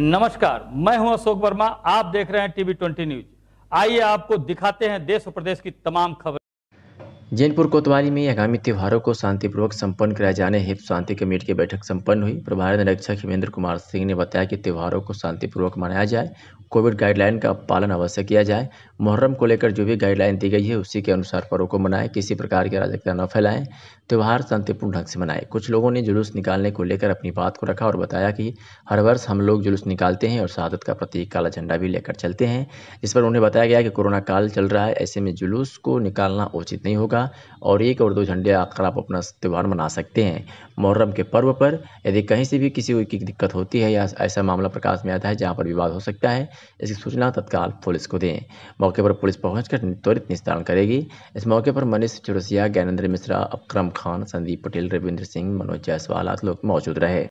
नमस्कार मैं हूं अशोक वर्मा आप देख रहे हैं टीवी ट्वेंटी न्यूज आइए आपको दिखाते हैं देश और प्रदेश की तमाम खबरें जैनपुर कोतवाली में आगामी त्योहारों को शांतिपूर्वक संपन्न कराए जाने हेतु शांति कमेटी की बैठक संपन्न हुई प्रभारी निरीक्षक हिमेंद्र कुमार सिंह ने बताया कि त्योहारों को शांतिपूर्वक मनाया जाए कोविड गाइडलाइन का पालन अवश्य किया जाए मुहर्रम को लेकर जो भी गाइडलाइन दी गई है उसी के अनुसार पर्व को मनाएं किसी प्रकार की अराजकता न फैलाएं त्यौहार शांतिपूर्ण ढंग से मनाए कुछ लोगों ने जुलूस निकालने को लेकर अपनी बात को रखा और बताया कि हर वर्ष हम लोग जुलूस निकालते हैं और शहादत का प्रतीक काला झंडा भी लेकर चलते हैं जिस पर उन्हें बताया गया कि कोरोना काल चल रहा है ऐसे में जुलूस को निकालना उचित नहीं होगा और एक और दो झंडे आकर आप अपना त्यौहार मना सकते हैं मुहर्रम के पर्व पर यदि कहीं से भी किसी की दिक्कत होती है या ऐसा मामला प्रकाश में आता है जहाँ पर विवाद हो सकता है इसकी सूचना तत्काल पुलिस को दें मौके पर पुलिस पहुंचकर त्वरित निस्तारण करेगी इस मौके पर मनीष चुरसिया ज्ञानेन्द्र मिश्रा अक्रम खान संदीप पटेल रविंद्र सिंह मनोज जायसवाल आदि लोग मौजूद रहे